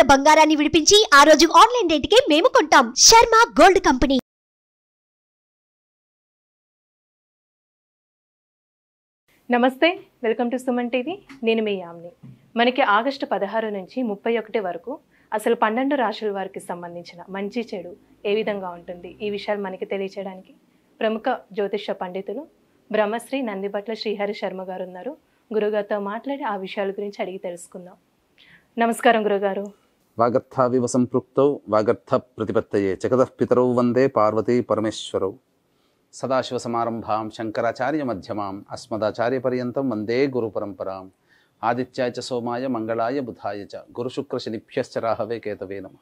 ఉన్న బంగారాన్ని విడిపించి ఆ రోజు ఆన్లైన్ రేటుకే మేము కొంటాం శర్మ గోల్డ్ కంపెనీ నమస్తే వెల్కమ్ టు సుమన్ టీవీ నేను మీ యామ్ని మనకి ఆగస్టు పదహారు నుంచి ముప్పై ఒకటి వరకు అసలు పన్నెండు రాశుల వారికి సంబంధించిన మంచి చెడు ఏ విధంగా ఉంటుంది ఈ విషయాలు మనకి తెలియచేయడానికి ప్రముఖ జ్యోతిష పండితులు బ్రహ్మశ్రీ నందిబట్ల శ్రీహరి శర్మ గారు ఉన్నారు గురుగారితో మాట్లాడి ఆ విషయాల గురించి అడిగి తెలుసుకుందాం నమస్కారం గురుగారు వాగర్థావివ సంపృక్తౌ వాగర్థ ప్రతిపత్తయే జగదఃపితరౌ వందే పార్వతీ పరమేశ్వరౌ సదాశివ సమారంభాం సదాశివసమారంభాం శంకరాచార్యమధ్యమాం అస్మదాచార్యపర్యంతం వందే గురు పరంపరాం ఆదిత్యాయ సోమాయ మంగళాయ బుధాయ చ గురుశుక్రశనిభ్యశ్చ రాహవే కేతవే నమ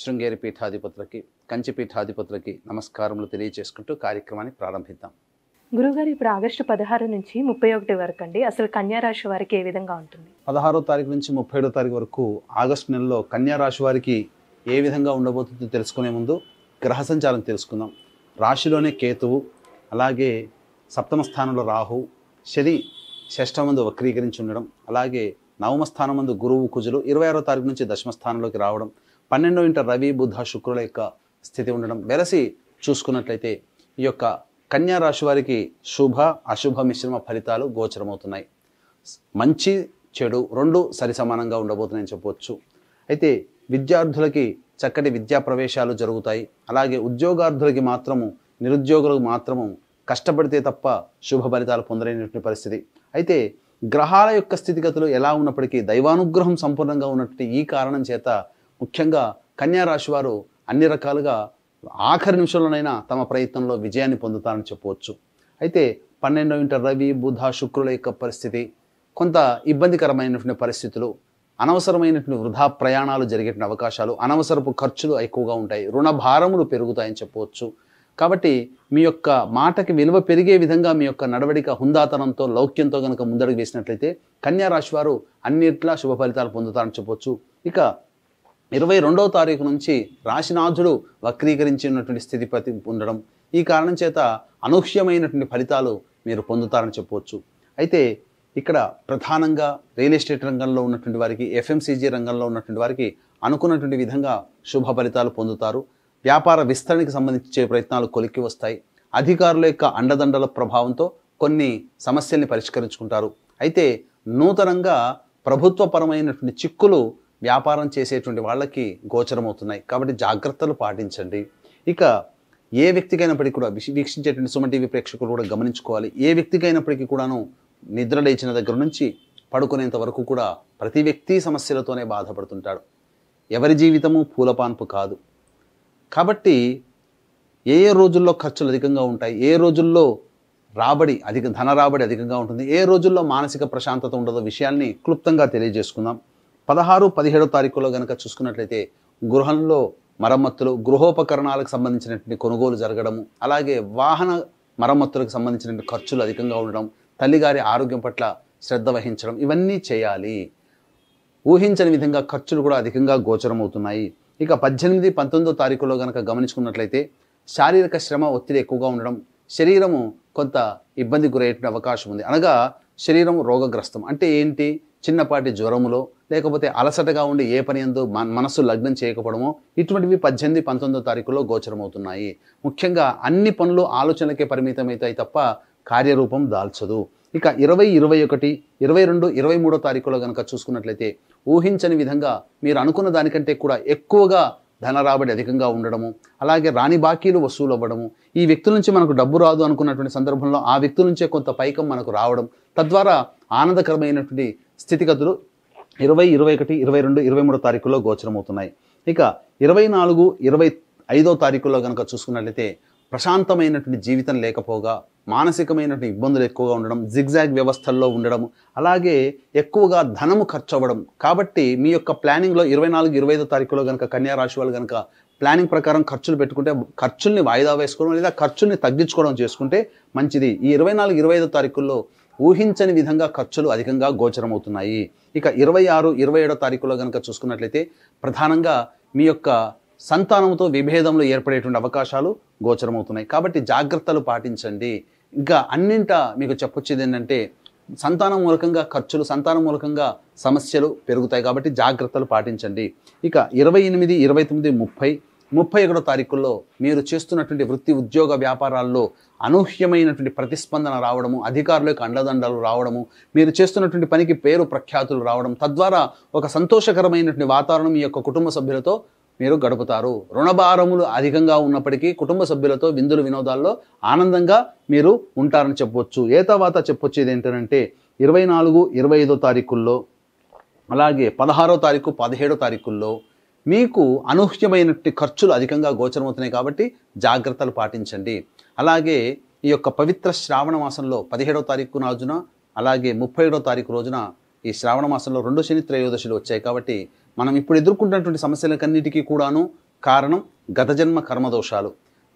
శృంగేరి పీఠాధిపతులకి కంచి పీఠాధిపతులకి నమస్కారములు తెలియచేసుకుంటూ కార్యక్రమాన్ని ప్రారంభిద్దాం గురుగారు ఇప్పుడు ఆగస్టు పదహారు నుంచి ముప్పై ఒకటి వరకు అండి అసలు కన్యారాశి వారికి ఏ విధంగా ఉంటుంది పదహారో తారీఖు నుంచి ముప్పై ఏడో తారీఖు వరకు ఆగస్టు నెలలో కన్యారాశి వారికి ఏ విధంగా ఉండబోతుందో తెలుసుకునే ముందు గ్రహ సంచారం తెలుసుకుందాం రాశిలోనే కేతువు అలాగే సప్తమ స్థానంలో రాహు శని షష్టమందు వక్రీకరించి ఉండడం అలాగే నవమ స్థానం మందు గురువు కుజులు ఇరవై ఆరో తారీఖు నుంచి దశమ స్థానంలోకి రావడం పన్నెండో ఇంట రవి బుధ శుక్రుల యొక్క స్థితి ఉండడం వెలసి చూసుకున్నట్లయితే ఈ యొక్క కన్యా రాశి వారికి శుభ అశుభ మిశ్రమ ఫలితాలు గోచరమవుతున్నాయి మంచి చెడు రెండు సరి సమానంగా ఉండబోతున్నాయని చెప్పవచ్చు అయితే విద్యార్థులకి చక్కటి విద్యా ప్రవేశాలు జరుగుతాయి అలాగే ఉద్యోగార్థులకి మాత్రము నిరుద్యోగులకు మాత్రము కష్టపడితే తప్ప శుభ ఫలితాలు పొందలేనటువంటి పరిస్థితి అయితే గ్రహాల యొక్క స్థితిగతులు ఎలా ఉన్నప్పటికీ దైవానుగ్రహం సంపూర్ణంగా ఉన్నటువంటి ఈ కారణం చేత ముఖ్యంగా కన్యా రాశి వారు అన్ని రకాలుగా ఆఖరి నిమిషంలోనైనా తమ ప్రయత్నంలో విజయాన్ని పొందుతారని చెప్పవచ్చు అయితే పన్నెండో ఇంట రవి బుధ శుక్రుల యొక్క పరిస్థితి కొంత ఇబ్బందికరమైనటువంటి పరిస్థితులు అనవసరమైనటువంటి వృధా ప్రయాణాలు జరిగేటువంటి అవకాశాలు అనవసరపు ఖర్చులు ఎక్కువగా ఉంటాయి రుణ భారములు పెరుగుతాయని చెప్పవచ్చు కాబట్టి మీ యొక్క మాటకి విలువ పెరిగే విధంగా మీ యొక్క నడవడిక హుందాతనంతో లౌక్యంతో కనుక ముందడుగు వేసినట్లయితే కన్యారాశి వారు అన్నిట్లా శుభ ఫలితాలు పొందుతారని చెప్పొచ్చు ఇక ఇరవై రెండవ తారీఖు నుంచి రాశినాథుడు వక్రీకరించినటువంటి స్థితి ప్రతి ఉండడం ఈ కారణం చేత అనూహ్యమైనటువంటి ఫలితాలు మీరు పొందుతారని చెప్పవచ్చు అయితే ఇక్కడ ప్రధానంగా రియల్ ఎస్టేట్ రంగంలో ఉన్నటువంటి వారికి ఎఫ్ఎంసీజీ రంగంలో ఉన్నటువంటి వారికి అనుకున్నటువంటి విధంగా శుభ ఫలితాలు పొందుతారు వ్యాపార విస్తరణకి సంబంధించే ప్రయత్నాలు కొలిక్కి వస్తాయి అధికారుల యొక్క అండదండల ప్రభావంతో కొన్ని సమస్యల్ని పరిష్కరించుకుంటారు అయితే నూతనంగా ప్రభుత్వపరమైనటువంటి చిక్కులు వ్యాపారం చేసేటువంటి వాళ్ళకి గోచరమవుతున్నాయి కాబట్టి జాగ్రత్తలు పాటించండి ఇక ఏ వ్యక్తికైనప్పటికీ కూడా వీక్షించేటువంటి సుమ టీవీ ప్రేక్షకులు కూడా గమనించుకోవాలి ఏ వ్యక్తికైనప్పటికీ కూడాను నిద్ర లేచిన దగ్గర నుంచి పడుకునేంత వరకు కూడా ప్రతి వ్యక్తి సమస్యలతోనే బాధపడుతుంటాడు ఎవరి జీవితము పూలపాన్పు కాదు కాబట్టి ఏ ఏ రోజుల్లో ఖర్చులు అధికంగా ఉంటాయి ఏ రోజుల్లో రాబడి అధిక ధన రాబడి అధికంగా ఉంటుంది ఏ రోజుల్లో మానసిక ప్రశాంతత ఉండదో విషయాన్ని క్లుప్తంగా తెలియజేసుకుందాం పదహారు పదిహేడో తారీఖులో గనక చూసుకున్నట్లయితే గృహంలో మరమ్మతులు గృహోపకరణాలకు సంబంధించినటువంటి కొనుగోలు జరగడము అలాగే వాహన మరమ్మతులకు సంబంధించిన ఖర్చులు అధికంగా ఉండడం తల్లిగారి ఆరోగ్యం పట్ల శ్రద్ధ వహించడం ఇవన్నీ చేయాలి ఊహించని విధంగా ఖర్చులు కూడా అధికంగా గోచరం అవుతున్నాయి ఇక పద్దెనిమిది పంతొమ్మిదో తారీఖులో కనుక గమనించుకున్నట్లయితే శారీరక శ్రమ ఒత్తిడి ఎక్కువగా ఉండడం శరీరము కొంత ఇబ్బంది గురయ్యేటువంటి అవకాశం ఉంది అనగా శరీరం రోగగ్రస్తం అంటే ఏంటి చిన్నపాటి జ్వరములో లేకపోతే అలసటగా ఉండి ఏ పని ఎందు మనస్సు లగ్నం చేయకపోవడమో ఇటువంటివి పద్దెనిమిది పంతొమ్మిదో తారీఖులో గోచరమవుతున్నాయి ముఖ్యంగా అన్ని పనులు ఆలోచనలకే పరిమితమవుతాయి తప్ప కార్యరూపం దాల్చదు ఇక ఇరవై ఇరవై ఒకటి ఇరవై రెండు ఇరవై మూడో తారీఖులో కనుక చూసుకున్నట్లయితే ఊహించని విధంగా మీరు అనుకున్న దానికంటే కూడా ఎక్కువగా ధన రాబడి అధికంగా ఉండడము అలాగే రాని బాకీలు వసూలు అవ్వడము ఈ వ్యక్తుల నుంచి మనకు డబ్బు రాదు అనుకున్నటువంటి సందర్భంలో ఆ వ్యక్తుల నుంచే కొంత పైకం మనకు రావడం తద్వారా ఆనందకరమైనటువంటి స్థితిగతులు ఇరవై ఇరవై ఒకటి ఇరవై రెండు ఇరవై మూడు తారీఖుల్లో గోచరమవుతున్నాయి ఇక ఇరవై నాలుగు ఇరవై ఐదో తారీఖుల్లో కనుక చూసుకున్నట్లయితే ప్రశాంతమైనటువంటి జీవితం లేకపోగా మానసికమైనటువంటి ఇబ్బందులు ఎక్కువగా ఉండడం జిగ్జాగ్ వ్యవస్థల్లో ఉండడం అలాగే ఎక్కువగా ధనము ఖర్చు అవ్వడం కాబట్టి మీ యొక్క ప్లానింగ్లో ఇరవై నాలుగు ఇరవై ఐదో తారీఖులో కనుక కన్యా రాశి వాళ్ళు కనుక ప్లానింగ్ ప్రకారం ఖర్చులు పెట్టుకుంటే ఖర్చుల్ని వాయిదా వేసుకోవడం లేదా ఖర్చుల్ని తగ్గించుకోవడం చేసుకుంటే మంచిది ఈ ఇరవై నాలుగు ఇరవై ఐదో తారీఖుల్లో ఊహించని విధంగా ఖర్చులు అధికంగా గోచరమవుతున్నాయి ఇక ఇరవై ఆరు ఇరవై ఏడో తారీఖులో కనుక చూసుకున్నట్లయితే ప్రధానంగా మీ యొక్క సంతానంతో విభేదంలో ఏర్పడేటువంటి అవకాశాలు గోచరమవుతున్నాయి కాబట్టి జాగ్రత్తలు పాటించండి ఇంకా అన్నింట మీకు చెప్పొచ్చేది ఏంటంటే సంతానం మూలకంగా ఖర్చులు సంతానం మూలకంగా సమస్యలు పెరుగుతాయి కాబట్టి జాగ్రత్తలు పాటించండి ఇక ఇరవై ఎనిమిది ఇరవై తొమ్మిది ముప్పై ముప్పై ఒకటో తారీఖుల్లో మీరు చేస్తున్నటువంటి వృత్తి ఉద్యోగ వ్యాపారాల్లో అనూహ్యమైనటువంటి ప్రతిస్పందన రావడము అధికారులకు అండదండలు రావడము మీరు చేస్తున్నటువంటి పనికి పేరు ప్రఖ్యాతులు రావడం తద్వారా ఒక సంతోషకరమైనటువంటి వాతావరణం మీ యొక్క కుటుంబ సభ్యులతో మీరు గడుపుతారు రుణభారములు అధికంగా ఉన్నప్పటికీ కుటుంబ సభ్యులతో విందులు వినోదాల్లో ఆనందంగా మీరు ఉంటారని చెప్పవచ్చు ఏ తర్వాత చెప్పొచ్చేది ఏంటంటే ఇరవై నాలుగు ఇరవై ఐదో తారీఖుల్లో అలాగే పదహారో తారీఖు పదిహేడో తారీఖుల్లో మీకు అనూహ్యమైనటువంటి ఖర్చులు అధికంగా గోచరమవుతున్నాయి కాబట్టి జాగ్రత్తలు పాటించండి అలాగే ఈ యొక్క పవిత్ర శ్రావణ మాసంలో పదిహేడవ తారీఖు రోజున అలాగే ముప్పై ఏడవ తారీఖు రోజున ఈ శ్రావణ మాసంలో రెండు శని త్రయోదశులు వచ్చాయి కాబట్టి మనం ఇప్పుడు ఎదుర్కొంటున్నటువంటి సమస్యలకన్నిటికీ కూడాను కారణం గత జన్మ కర్మదోషాలు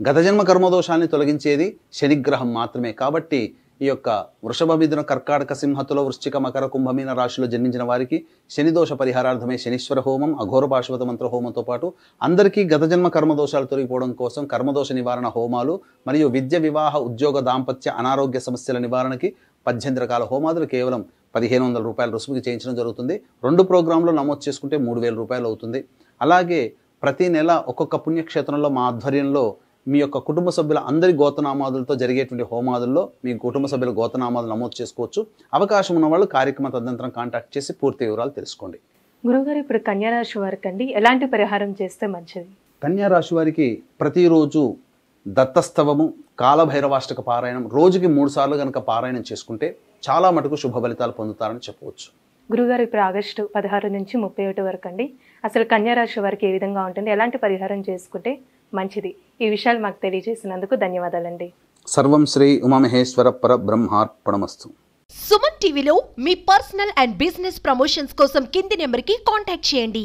గత జన్మ కర్మదోషాన్ని తొలగించేది శనిగ్రహం మాత్రమే కాబట్టి ఈ యొక్క వృషభ మిథున కర్కాటక సింహతుల వృశ్చిక మకర కుంభమీన రాశిలో జన్మించిన వారికి శనిదోష పరిహారార్థమే శనీశ్వర హోమం అఘోర పాశ్వత మంత్ర హోమంతో పాటు అందరికీ గత జన్మ కర్మదోషాలు తొలగిపోవడం కోసం కర్మదోష నివారణ హోమాలు మరియు విద్య వివాహ ఉద్యోగ దాంపత్య అనారోగ్య సమస్యల నివారణకి పద్దెనిమిది రకాల హోమాదులు కేవలం పదిహేను వందల రూపాయల రుసుముకి చేయించడం జరుగుతుంది రెండు ప్రోగ్రాంలో నమోదు చేసుకుంటే మూడు వేల రూపాయలు అవుతుంది అలాగే ప్రతి నెల ఒక్కొక్క పుణ్యక్షేత్రంలో మా ఆధ్వర్యంలో మీ యొక్క కుటుంబ సభ్యుల అందరి గోతనామాదులతో జరిగేటువంటి హోమాదుల్లో మీ కుటుంబ సభ్యుల గోతనామాలు నమోదు చేసుకోవచ్చు అవకాశం ఉన్న వాళ్ళు కార్యక్రమ తదనంతరం కాంటాక్ట్ చేసి పూర్తి వివరాలు తెలుసుకోండి గురుగారు ఇప్పుడు కన్యారాశి వారికి అండి ఎలాంటి పరిహారం చేస్తే మంచిది కన్యారాశి వారికి ప్రతిరోజు దత్తస్తవము కాలభైరవాష్టక పారాయణం రోజుకి మూడు సార్లు కనుక పారాయణం చేసుకుంటే చాలా మటుకు శుభ ఫలితాలు పొందుతారని చెప్పవచ్చు గురుగారు ఇప్పుడు ఆగస్టు పదహారు నుంచి ముప్పై ఒకటి వరకు అండి అసలు కన్యారాశి వారికి ఏ విధంగా ఉంటుంది ఎలాంటి పరిహారం చేసుకుంటే మంచిది ఈ విషయాలు మాకు తెలియజేసినందుకు ధన్యవాదాలండి సర్వం శ్రీ ఉమామహేశ్వర బ్రహ్మార్పణమస్తు సుమన్ టీవీలో మీ పర్సనల్ అండ్ బిజినెస్ ప్రమోషన్స్ కోసం కింది నెంబర్కి కాంటాక్ట్ చేయండి